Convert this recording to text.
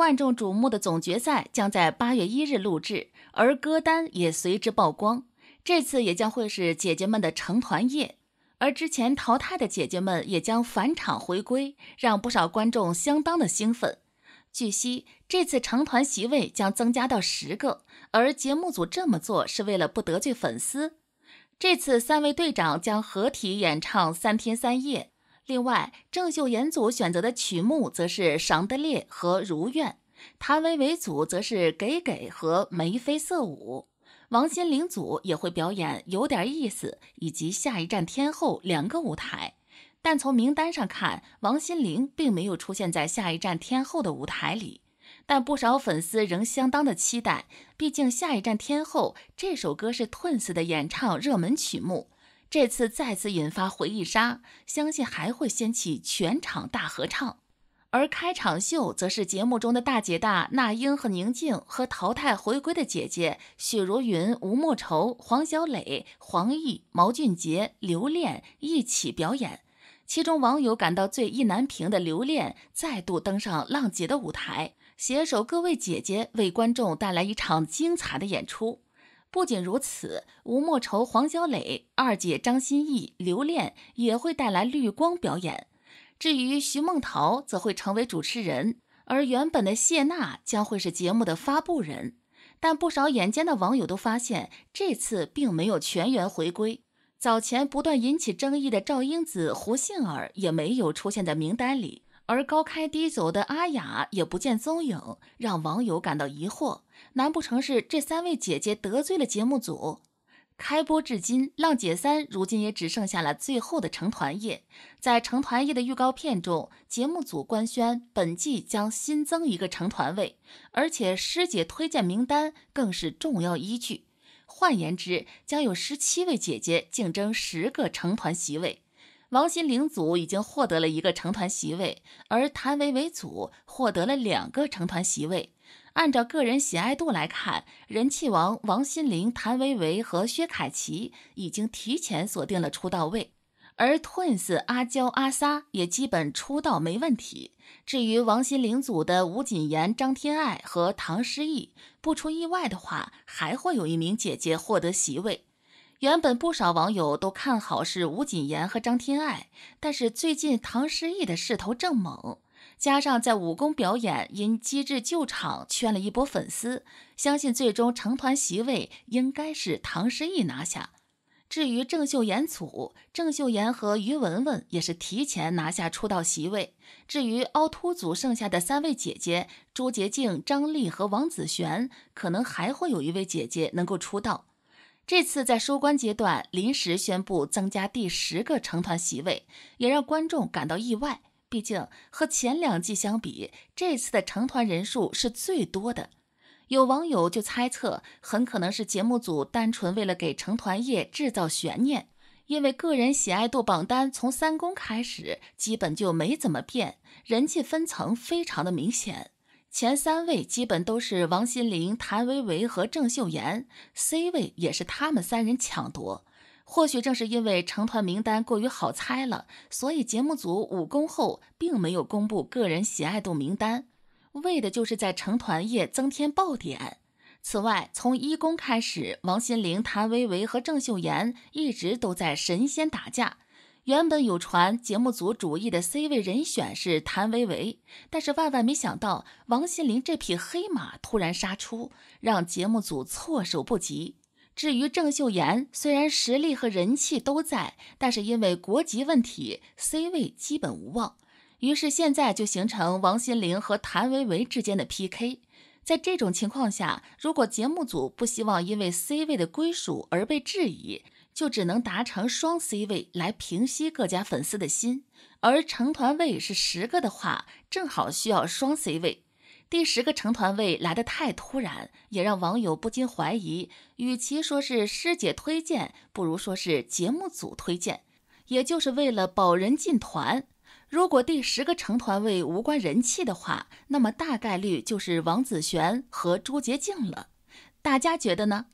万众瞩目的总决赛将在八月一日录制，而歌单也随之曝光。这次也将会是姐姐们的成团夜，而之前淘汰的姐姐们也将返场回归，让不少观众相当的兴奋。据悉，这次成团席位将增加到十个，而节目组这么做是为了不得罪粉丝。这次三位队长将合体演唱三天三夜。另外，郑秀妍组选择的曲目则是《赏得烈》和《如愿》，谭维维组则是《给给》和《眉飞色舞》，王心凌组也会表演《有点意思》以及《下一站天后》两个舞台。但从名单上看，王心凌并没有出现在《下一站天后》的舞台里，但不少粉丝仍相当的期待，毕竟《下一站天后》这首歌是 Twins 的演唱热门曲目。这次再次引发回忆杀，相信还会掀起全场大合唱。而开场秀则是节目中的大姐大那英和宁静，和淘汰回归的姐姐许茹芸、吴莫愁、黄小蕾、黄奕、毛俊杰、刘恋一起表演。其中，网友感到最意难平的刘恋再度登上浪姐的舞台，携手各位姐姐为观众带来一场精彩的演出。不仅如此，吴莫愁、黄小蕾、二姐张歆艺、刘恋也会带来绿光表演。至于徐梦桃，则会成为主持人，而原本的谢娜将会是节目的发布人。但不少眼尖的网友都发现，这次并没有全员回归。早前不断引起争议的赵英子、胡杏儿也没有出现在名单里。而高开低走的阿雅也不见踪影，让网友感到疑惑。难不成是这三位姐姐得罪了节目组？开播至今，《浪姐三》如今也只剩下了最后的成团夜。在成团夜的预告片中，节目组官宣本季将新增一个成团位，而且师姐推荐名单更是重要依据。换言之，将有十七位姐姐竞争十个成团席位。王心凌组已经获得了一个成团席位，而谭维维组获得了两个成团席位。按照个人喜爱度来看，人气王王心凌、谭维维和薛凯琪已经提前锁定了出道位，而 Twins 阿娇阿 sa 也基本出道没问题。至于王心凌组的吴谨言、张天爱和唐诗逸，不出意外的话，还会有一名姐姐获得席位。原本不少网友都看好是吴谨言和张天爱，但是最近唐诗逸的势头正猛，加上在武功表演因机智救场圈了一波粉丝，相信最终成团席位应该是唐诗逸拿下。至于郑秀妍组，郑秀妍和于文文也是提前拿下出道席位。至于凹凸组剩下的三位姐姐朱洁静、张丽和王子璇，可能还会有一位姐姐能够出道。这次在收官阶段临时宣布增加第十个成团席位，也让观众感到意外。毕竟和前两季相比，这次的成团人数是最多的。有网友就猜测，很可能是节目组单纯为了给成团夜制造悬念，因为个人喜爱度榜单从三公开始基本就没怎么变，人气分层非常的明显。前三位基本都是王心凌、谭维维和郑秀妍，C 位也是他们三人抢夺。或许正是因为成团名单过于好猜了，所以节目组五功后并没有公布个人喜爱度名单，为的就是在成团夜增添爆点。此外，从一公开始，王心凌、谭维维和郑秀妍一直都在神仙打架。原本有传节目组主意的 C 位人选是谭维维，但是万万没想到王心凌这匹黑马突然杀出，让节目组措手不及。至于郑秀妍，虽然实力和人气都在，但是因为国籍问题，C 位基本无望。于是现在就形成王心凌和谭维维之间的 PK。在这种情况下，如果节目组不希望因为 C 位的归属而被质疑，就只能达成双 C 位来平息各家粉丝的心，而成团位是十个的话，正好需要双 C 位。第十个成团位来的太突然，也让网友不禁怀疑，与其说是师姐推荐，不如说是节目组推荐，也就是为了保人进团。如果第十个成团位无关人气的话，那么大概率就是王子璇和朱洁静了。大家觉得呢？